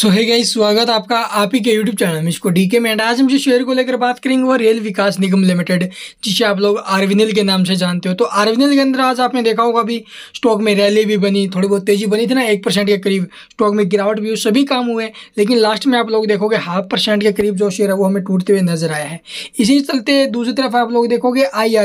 सो है गाई स्वागत आपका आप ही के यूट्यूब चैनल में इसको डीके में एंड आज हम जिस शेयर को लेकर बात करेंगे वो रेल विकास निगम लिमिटेड जिसे आप लोग आरविनिल के नाम से जानते हो तो आरविनिल के अंदर आज आपने देखा होगा अभी स्टॉक में रैली भी बनी थोड़ी बहुत तेजी बनी थी ना एक परसेंट के करीब स्टॉक में गिरावट भी हुई सभी काम हुए लेकिन लास्ट में आप लोग देखोगे हाफ परसेंट के करीब जो शेयर है वो हमें टूटते हुए नजर आया है इसी चलते दूसरी तरफ आप लोग देखोगे आई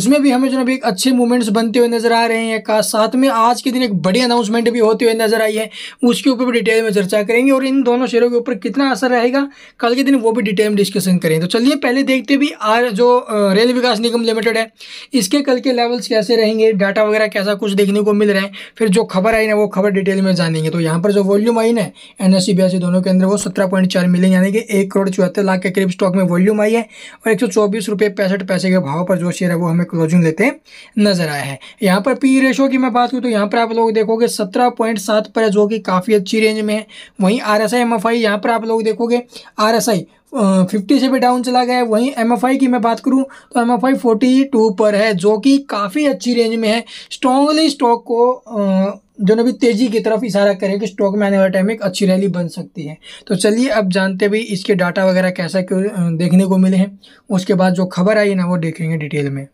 उसमें भी हमें जो अभी एक अच्छे मूवमेंट्स बनते हुए नजर आ रहे हैं साथ में आज के दिन एक बड़ी अनाउंसमेंट भी होते हुए नजर आई है उसके ऊपर भी डिटेल में चर्चा करेंगे और इन दोनों शेयरों के ऊपर कितना असर रहेगा कल के दिन वो भी डिटेल में डिस्कशन करेंगे तो चलिए पहले देखते भी आज जो रेल विकास निगम लिमिटेड है इसके कल के लेवल्स कैसे रहेंगे डाटा वगैरह कैसा कुछ देखने को मिल रहा है फिर जो खबर आई ना वो खबर डिटेल में जानेंगे तो यहाँ पर जो वॉल्यूम आई ना एन एस e दोनों के अंदर वो सत्रह पॉइंट चार मिलेंगे यानी कि एक करोड़ चौहत्तर लाख के करीब स्टॉक में वॉल्यूम आई है और एक सौ पैसे के भाव पर जो शेयर है वो हमें क्लोजिंग लेते नजर आया है यहाँ पर पी रेशो की मैं बात करूँ तो यहाँ पर आप लोग देखोगे सत्रह पॉइंट सात पर जो कि काफ़ी अच्छी रेंज में है वहीं R S I M F I यहाँ पर आप लोग देखोगे आर एस आई फिफ्टी से भी डाउन चला गया है वहीं एम एफ आई की मैं बात करूँ तो M F I forty two पर है जो कि काफ़ी अच्छी रेंज में है स्ट्रॉन्गली स्टॉक को जो ना भी तेज़ी की तरफ इशारा करें कि स्टॉक में आने वाले टाइम एक अच्छी रैली बन सकती है तो चलिए अब जानते भी इसके डाटा वगैरह कैसा क्यों देखने को मिले हैं उसके बाद जो खबर आई ना वो देखेंगे डिटेल में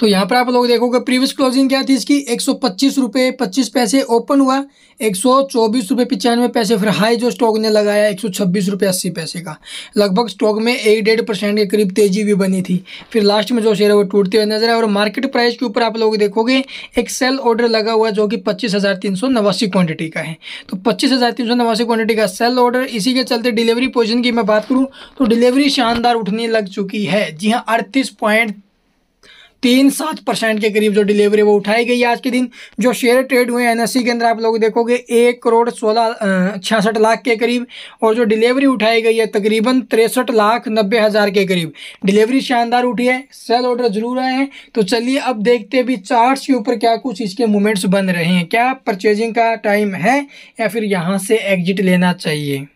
तो यहाँ पर आप लोग देखोगे प्रीवियस क्लोजिंग क्या थी इसकी एक सौ पच्चीस रुपये पच्चीस पैसे ओपन हुआ एक सौ चौबीस रुपये पचानवे पैसे फिर हाई जो स्टॉक ने लगाया एक सौ छब्बीस रुपये अस्सी पैसे का लगभग स्टॉक में एक डेढ़ परसेंट के करीब तेजी भी बनी थी फिर लास्ट में जो शेयर है वो टूटते हुए नजर आए और मार्केट प्राइस के ऊपर आप लोग देखोगे एक सेल ऑर्डर लगा हुआ जो कि पच्चीस हज़ार तीन सौ नवासी का है तो पच्चीस हज़ार तीन सौ नवासी का सेल ऑर्डर इसी के चलते डिलीवरी पोजिशन की मैं बात करूँ तो डिलीवरी शानदार उठने लग चुकी है जी हाँ अड़तीस पॉइंट तीन सात परसेंट के करीब जो डिलीवरी वो उठाई गई है आज के दिन जो शेयर ट्रेड हुए हैं एन e के अंदर आप लोग देखोगे एक करोड़ सोलह छियासठ लाख के करीब और जो डिलीवरी उठाई गई है तकरीबन तिरसठ लाख नब्बे हज़ार के करीब डिलीवरी शानदार उठी है सेल ऑर्डर ज़रूर आए हैं तो चलिए अब देखते भी चार्ट्स के ऊपर क्या कुछ इसके मूवमेंट्स बन रहे हैं क्या परचेजिंग का टाइम है या फिर यहाँ से एग्जिट लेना चाहिए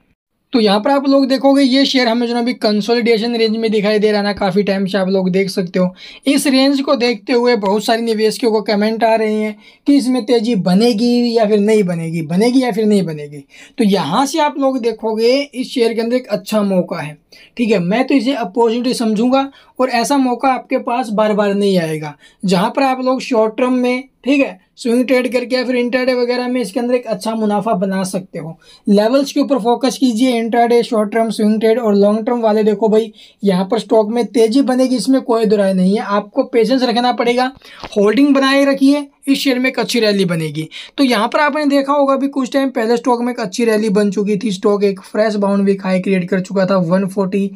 तो यहाँ पर आप लोग देखोगे ये शेयर हमें जो ना अभी कंसोलिडेशन रेंज में दिखाई दे रहा है ना काफ़ी टाइम से आप लोग देख सकते हो इस रेंज को देखते हुए बहुत सारे निवेशकों को कमेंट आ रहे हैं कि इसमें तेज़ी बनेगी या फिर नहीं बनेगी बनेगी या फिर नहीं बनेगी तो यहाँ से आप लोग देखोगे इस शेयर के अंदर एक अच्छा मौका है ठीक है मैं तो इसे अपॉर्चुनिटी समझूंगा और ऐसा मौका आपके पास बार बार नहीं आएगा जहाँ पर आप लोग शॉर्ट टर्म में ठीक है स्विंग ट्रेड करके या फिर इंटरडे वगैरह में इसके अंदर एक अच्छा मुनाफा बना सकते हो लेवल्स के ऊपर फोकस कीजिए intraday short term swing trade और लॉन्ग टर्म वाले देखो भाई यहाँ पर स्टॉक में तेजी बनेगी इसमें कोई दुराय नहीं है आपको पेशेंस रखना पड़ेगा होल्डिंग बनाए रखिए इस शेयर में एक अच्छी रैली बनेगी तो यहाँ पर आपने देखा होगा भी कुछ टाइम पहले स्टॉक में एक अच्छी रैली बन चुकी थी स्टॉक एक फ्रेश बाउंड भी खाई क्रिएट कर चुका था वन फोर्टी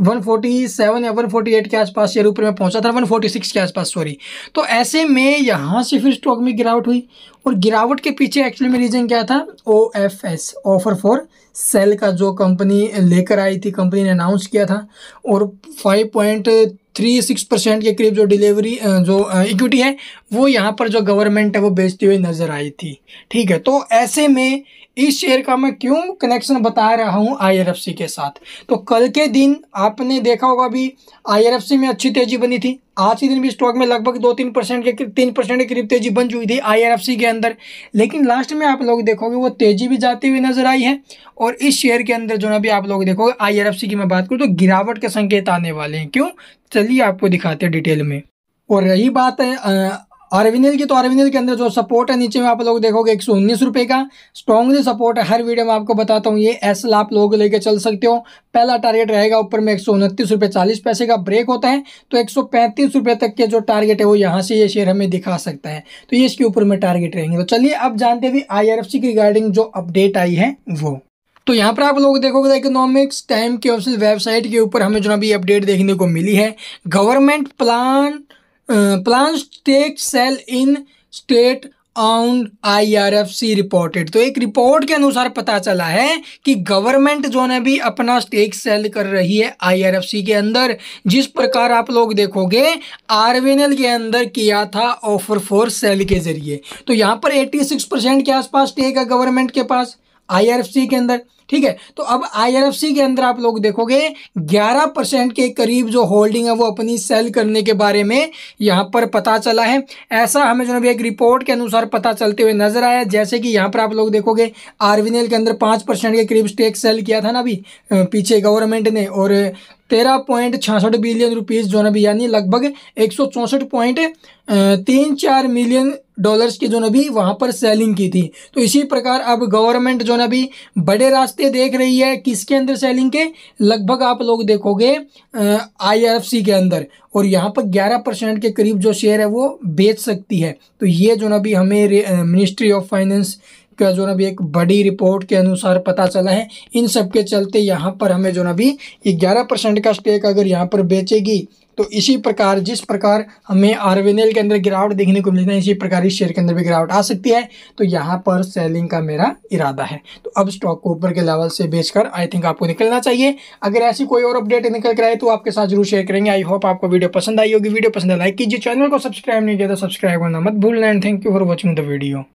147 या 148 के आसपास या ऊपर में पहुंचा था 146 के आसपास सॉरी तो ऐसे में यहाँ से फिर स्टॉक में गिरावट हुई और गिरावट के पीछे एक्चुअली में रीज़न क्या था O F S offer for sale का जो कंपनी लेकर आई थी कंपनी ने अनाउंस किया था और पॉइंट थ्री सिक्स परसेंट के करीब जो डिलीवरी जो इक्विटी है वो यहाँ पर जो गवर्नमेंट है वो बेचती हुई नज़र आई थी ठीक है तो ऐसे में इस शेयर का मैं क्यों कनेक्शन बता रहा हूँ आईआरएफसी के साथ तो कल के दिन आपने देखा होगा भी आईआरएफसी में अच्छी तेज़ी बनी थी आज के दिन भी स्टॉक में लगभग दो तीन परसेंट के तीन परसेंट के करीब तेजी बन चुकी थी आईआरएफसी के अंदर लेकिन लास्ट में आप लोग देखोगे वो तेजी भी जाती हुई नजर आई है और इस शेयर के अंदर जो ना भी आप लोग देखोगे आईआरएफसी की मैं बात करूँ तो गिरावट के संकेत आने वाले हैं क्यों चलिए आपको दिखाते हैं डिटेल में और रही बात है अरविंदल की तो अरविंदल के अंदर जो सपोर्ट है नीचे में आप लोग देखोगे एक सौ उन्नीस रुपये का स्ट्रॉन्गली सपोर्ट है हर वीडियो में आपको बताता हूँ ये एसल आप लोग लेके चल सकते हो पहला टारगेट रहेगा ऊपर में एक सौ उनतीस रुपये चालीस पैसे का ब्रेक होता है तो एक सौ पैंतीस रुपये तक के जो टारगेट है वो यहाँ से ये शेयर हमें दिखा सकता है तो ये इसके ऊपर में टारगेट रहेंगे तो चलिए अब जानते हैं आई आर एफ सी की रिगार्डिंग जो अपडेट आई है वो तो यहाँ पर आप लोग देखोगे इकोनॉमिक्स तो टाइम के ऑफिस वेबसाइट के ऊपर हमें जो अभी अपडेट देखने को मिली है government plan plan take sale in state owned IRFC reported तो एक रिपोर्ट के अनुसार पता चला है कि गवर्नमेंट जो है भी अपना स्टेक सेल कर रही है आईआरएफसी के अंदर जिस प्रकार आप लोग देखोगे आरवीएनएल के अंदर किया था ऑफर फॉर सेल के जरिए तो यहाँ पर 86 परसेंट के आसपास स्टेक है गवर्नमेंट के पास आईआरएफसी के अंदर ठीक है तो अब आईआरएफसी के अंदर आप लोग देखोगे 11 परसेंट के करीब जो होल्डिंग है वो अपनी सेल करने के बारे में यहाँ पर पता चला है ऐसा हमें जो एक रिपोर्ट के अनुसार पता चलते हुए नजर आया जैसे कि यहाँ पर आप लोग देखोगे आरविनेल के अंदर 5 परसेंट के करीब स्टेक सेल किया था ना अभी पीछे गवर्नमेंट ने और तेरह पॉइंट छियासठ बिलियन रुपीज़ जो है अभी यानी लगभग एक सौ चौंसठ पॉइंट तीन चार मिलियन डॉलर्स की जो ना भी वहाँ पर सेलिंग की थी तो इसी प्रकार अब गवर्नमेंट जो ना भी बड़े रास्ते देख रही है किसके अंदर सेलिंग के लगभग आप लोग देखोगे आईआरएफसी के अंदर और यहाँ पर 11 परसेंट के करीब जो शेयर है वो बेच सकती है तो ये जो ना भी हमें मिनिस्ट्री ऑफ फाइनेंस का जो ना भी एक बड़ी रिपोर्ट के अनुसार पता चला है इन सब के चलते यहाँ पर हमें जो ना भी ग्यारह परसेंट का स्टेक अगर यहाँ पर बेचेगी तो इसी प्रकार जिस प्रकार हमें आरवेनल के अंदर गिरावट देखने को मिलता है इसी प्रकार इस शेयर के अंदर भी गिरावट आ सकती है तो यहाँ पर सेलिंग का मेरा इरादा है तो अब स्टॉक को ऊपर के लेवल से बेचकर आई थिंक आपको निकलना चाहिए अगर ऐसी कोई और अपडेट निकल कर आए तो आपके साथ जरूर शेयर करेंगे आई होप आपको वीडियो पसंद आई होगी वीडियो पसंद लाइक कीजिए चैनल को सब्सक्राइब नहीं किया तो सब्सक्राइब करना मत भूलना and thank you for watching the video